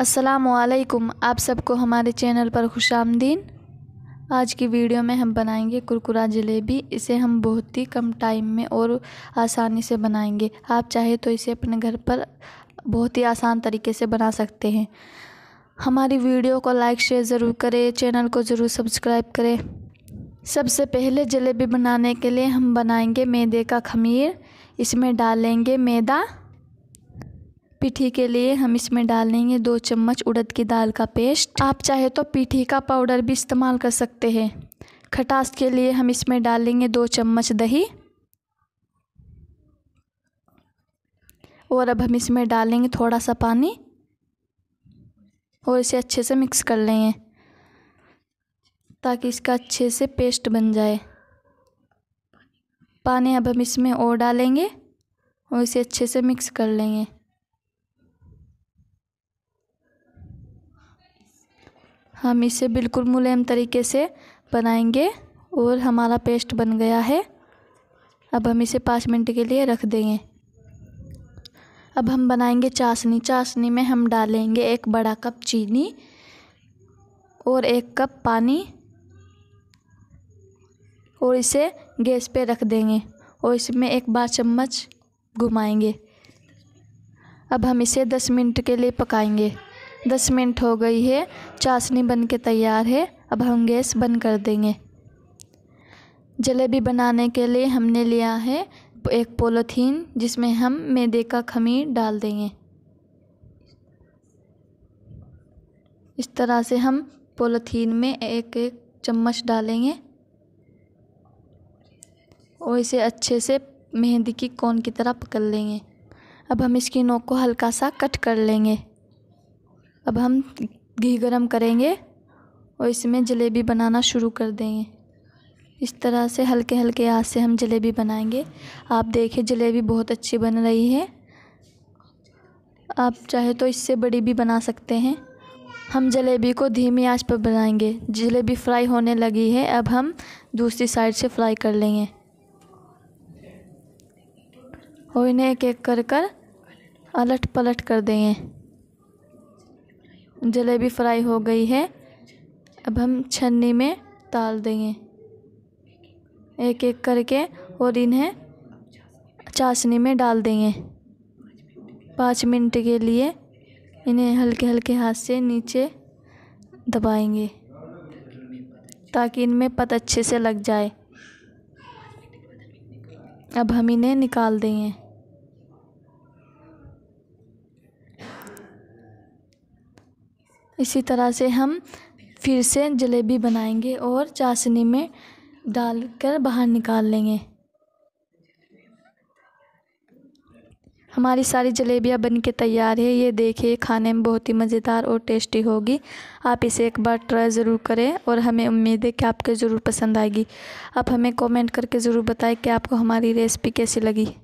असलकुम आप सबको हमारे चैनल पर खुश आमदीन आज की वीडियो में हम बनाएंगे कुरकुरा जलेबी इसे हम बहुत ही कम टाइम में और आसानी से बनाएंगे आप चाहे तो इसे अपने घर पर बहुत ही आसान तरीके से बना सकते हैं हमारी वीडियो को लाइक शेयर ज़रूर करें चैनल को ज़रूर सब्सक्राइब करें सबसे पहले जलेबी बनाने के लिए हम बनाएंगे मैदे का खमीर इसमें डालेंगे मैदा पीठी के लिए हम इसमें डाल लेंगे दो चम्मच उड़द की दाल का पेस्ट आप चाहे तो पीठी का पाउडर भी इस्तेमाल कर सकते हैं खटास के लिए हम इसमें डालेंगे दो चम्मच दही और अब हम इसमें डालेंगे थोड़ा सा पानी और इसे अच्छे से मिक्स कर लेंगे ताकि इसका अच्छे से पेस्ट बन जाए पानी अब हम इसमें और डालेंगे और इसे अच्छे से मिक्स कर लेंगे हम इसे बिल्कुल मुलायम तरीके से बनाएंगे और हमारा पेस्ट बन गया है अब हम इसे पाँच मिनट के लिए रख देंगे अब हम बनाएंगे चाशनी चाशनी में हम डालेंगे एक बड़ा कप चीनी और एक कप पानी और इसे गैस पे रख देंगे और इसमें एक बार चम्मच घुमाएंगे अब हम इसे दस मिनट के लिए पकाएंगे दस मिनट हो गई है चाशनी बन के तैयार है अब हम गैस बंद कर देंगे जलेबी बनाने के लिए हमने लिया है एक पोलोथीन जिसमें हम मैदे का खमीर डाल देंगे इस तरह से हम पोलोथीन में एक एक चम्मच डालेंगे और इसे अच्छे से मेहंदी की कोन की तरह पकड़ लेंगे अब हम इसकी नोक को हल्का सा कट कर लेंगे अब हम घी गरम करेंगे और इसमें जलेबी बनाना शुरू कर देंगे इस तरह से हल्के हल्के आँच से हम जलेबी बनाएंगे आप देखिए जलेबी बहुत अच्छी बन रही है आप चाहे तो इससे बड़ी भी बना सकते हैं हम जलेबी को धीमी आंच पर बनाएंगे जलेबी फ्राई होने लगी है अब हम दूसरी साइड से फ्राई कर लेंगे और इन्हें एक एक कर कर अलट पलट कर देंगे जलेबी फ्राई हो गई है अब हम छन्नी में डाल देंगे एक एक करके और इन्हें चाशनी में डाल देंगे पाँच मिनट के लिए इन्हें हल्के हल्के हाथ से नीचे दबाएंगे ताकि इनमें पत अच्छे से लग जाए अब हम इन्हें निकाल देंगे इसी तरह से हम फिर से जलेबी बनाएंगे और चाशनी में डाल कर बाहर निकाल लेंगे हमारी सारी जलेबियाँ बन के तैयार है ये देखिए खाने में बहुत ही मज़ेदार और टेस्टी होगी आप इसे एक बार ट्राई ज़रूर करें और हमें उम्मीद है कि आपको ज़रूर पसंद आएगी आप हमें कमेंट करके ज़रूर बताएं कि आपको हमारी रेसिपी कैसी लगी